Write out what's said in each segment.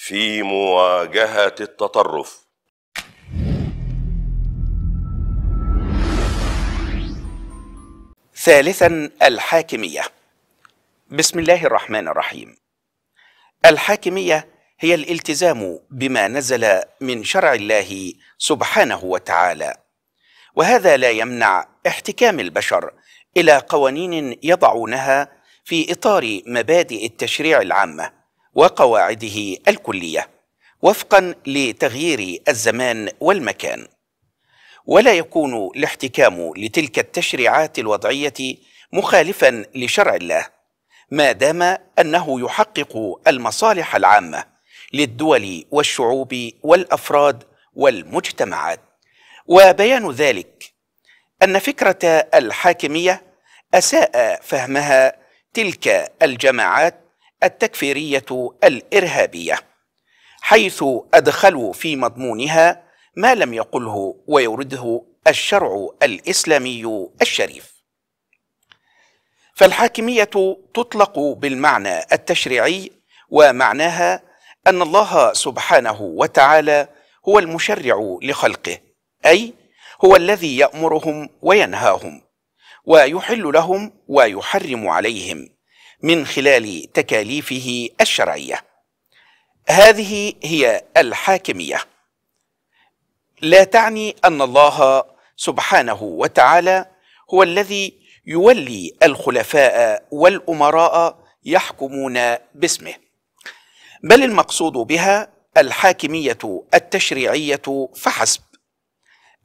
في مواجهه التطرف ثالثا الحاكميه بسم الله الرحمن الرحيم الحاكميه هي الالتزام بما نزل من شرع الله سبحانه وتعالى وهذا لا يمنع احتكام البشر الى قوانين يضعونها في اطار مبادئ التشريع العامه وقواعده الكليه وفقا لتغيير الزمان والمكان ولا يكون الاحتكام لتلك التشريعات الوضعيه مخالفا لشرع الله ما دام انه يحقق المصالح العامه للدول والشعوب والافراد والمجتمعات وبيان ذلك ان فكره الحاكميه اساء فهمها تلك الجماعات التكفيريه الارهابيه حيث ادخلوا في مضمونها ما لم يقله ويرده الشرع الاسلامي الشريف فالحاكميه تطلق بالمعنى التشريعي ومعناها ان الله سبحانه وتعالى هو المشرع لخلقه اي هو الذي يامرهم وينهاهم ويحل لهم ويحرم عليهم من خلال تكاليفه الشرعيه هذه هي الحاكميه لا تعني ان الله سبحانه وتعالى هو الذي يولي الخلفاء والامراء يحكمون باسمه بل المقصود بها الحاكميه التشريعيه فحسب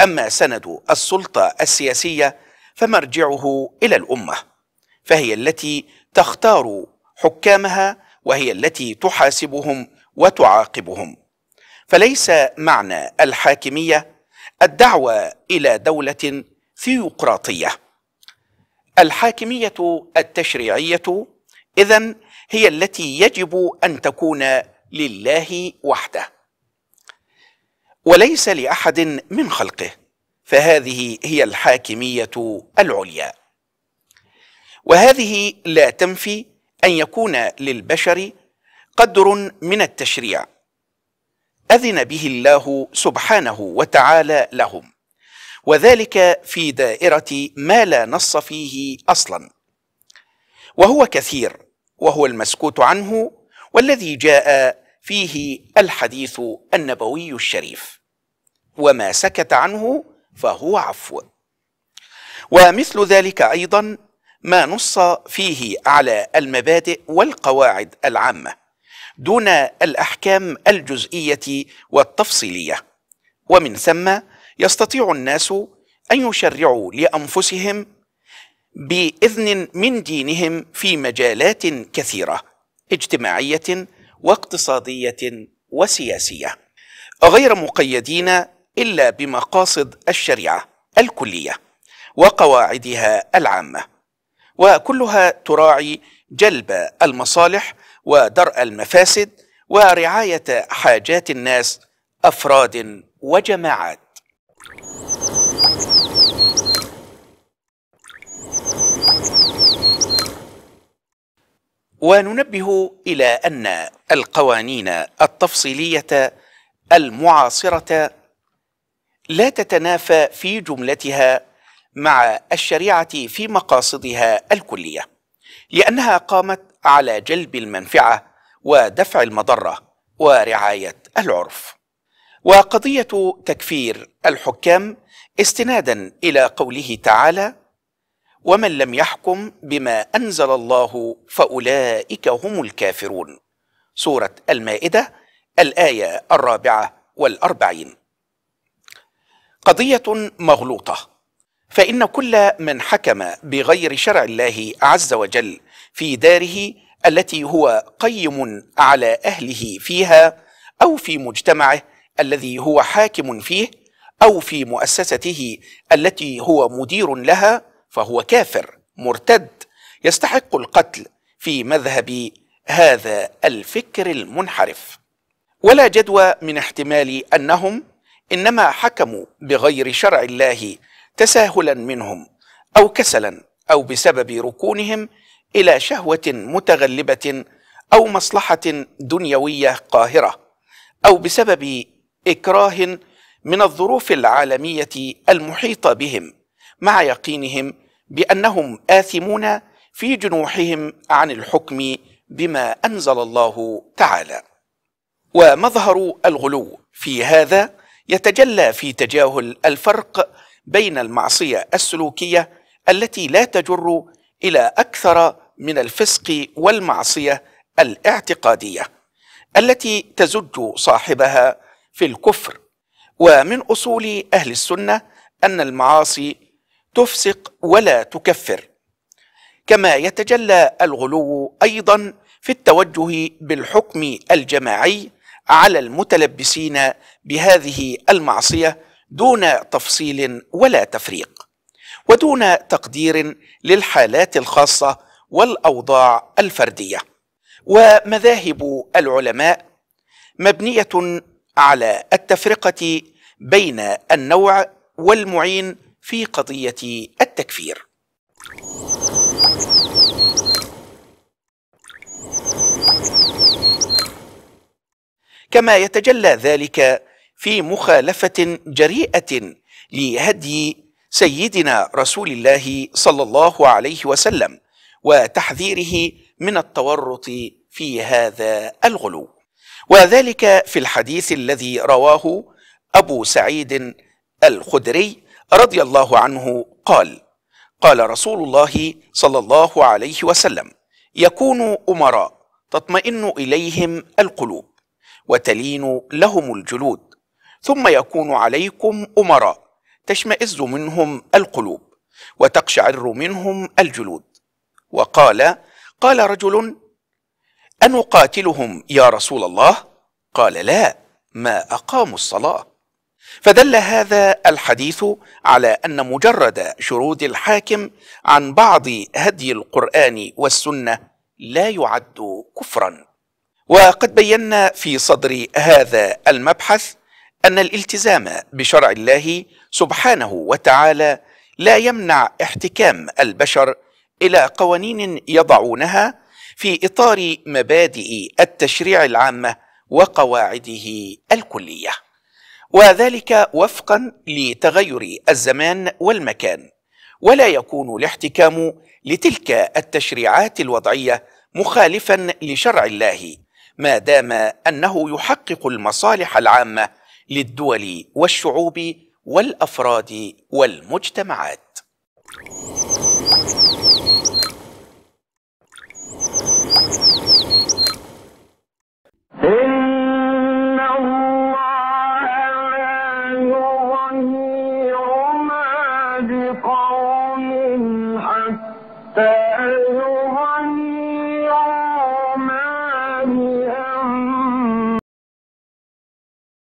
اما سند السلطه السياسيه فمرجعه الى الامه فهي التي تختار حكامها وهي التي تحاسبهم وتعاقبهم فليس معنى الحاكميه الدعوه الى دوله ثيوقراطيه الحاكميه التشريعيه اذا هي التي يجب ان تكون لله وحده وليس لاحد من خلقه فهذه هي الحاكميه العليا وهذه لا تنفي أن يكون للبشر قدر من التشريع أذن به الله سبحانه وتعالى لهم وذلك في دائرة ما لا نص فيه أصلا وهو كثير وهو المسكوت عنه والذي جاء فيه الحديث النبوي الشريف وما سكت عنه فهو عفو ومثل ذلك أيضا ما نص فيه على المبادئ والقواعد العامه دون الاحكام الجزئيه والتفصيليه ومن ثم يستطيع الناس ان يشرعوا لانفسهم باذن من دينهم في مجالات كثيره اجتماعيه واقتصاديه وسياسيه غير مقيدين الا بمقاصد الشريعه الكليه وقواعدها العامه وكلها تراعي جلب المصالح ودرء المفاسد ورعايه حاجات الناس افراد وجماعات وننبه الى ان القوانين التفصيليه المعاصره لا تتنافى في جملتها مع الشريعه في مقاصدها الكليه لانها قامت على جلب المنفعه ودفع المضره ورعايه العرف وقضيه تكفير الحكام استنادا الى قوله تعالى ومن لم يحكم بما انزل الله فاولئك هم الكافرون سوره المائده الايه الرابعه والاربعين قضيه مغلوطه فإن كل من حكم بغير شرع الله عز وجل في داره التي هو قيم على أهله فيها أو في مجتمعه الذي هو حاكم فيه أو في مؤسسته التي هو مدير لها فهو كافر مرتد يستحق القتل في مذهب هذا الفكر المنحرف ولا جدوى من احتمال أنهم إنما حكموا بغير شرع الله تساهلا منهم او كسلا او بسبب ركونهم الى شهوه متغلبه او مصلحه دنيويه قاهره او بسبب اكراه من الظروف العالميه المحيطه بهم مع يقينهم بانهم اثمون في جنوحهم عن الحكم بما انزل الله تعالى ومظهر الغلو في هذا يتجلى في تجاهل الفرق بين المعصية السلوكية التي لا تجر إلى أكثر من الفسق والمعصية الاعتقادية التي تزج صاحبها في الكفر ومن أصول أهل السنة أن المعاصي تفسق ولا تكفر كما يتجلى الغلو أيضا في التوجه بالحكم الجماعي على المتلبسين بهذه المعصيه دون تفصيل ولا تفريق ودون تقدير للحالات الخاصه والاوضاع الفرديه ومذاهب العلماء مبنيه على التفرقه بين النوع والمعين في قضيه التكفير كما يتجلى ذلك في مخالفه جريئه لهدي سيدنا رسول الله صلى الله عليه وسلم وتحذيره من التورط في هذا الغلو وذلك في الحديث الذي رواه ابو سعيد الخدري رضي الله عنه قال قال رسول الله صلى الله عليه وسلم يكون امراء تطمئن اليهم القلوب وتلين لهم الجلود ثم يكون عليكم أمراء تشمئز منهم القلوب وتقشعر منهم الجلود وقال قال رجل أنقاتلهم يا رسول الله قال لا ما أقاموا الصلاة فدل هذا الحديث على أن مجرد شرود الحاكم عن بعض هدي القرآن والسنة لا يعد كفرا وقد بينا في صدر هذا المبحث أن الالتزام بشرع الله سبحانه وتعالى لا يمنع احتكام البشر إلى قوانين يضعونها في إطار مبادئ التشريع العامة وقواعده الكلية وذلك وفقا لتغير الزمان والمكان ولا يكون الاحتكام لتلك التشريعات الوضعية مخالفا لشرع الله ما دام أنه يحقق المصالح العامة للدول والشعوب والافراد والمجتمعات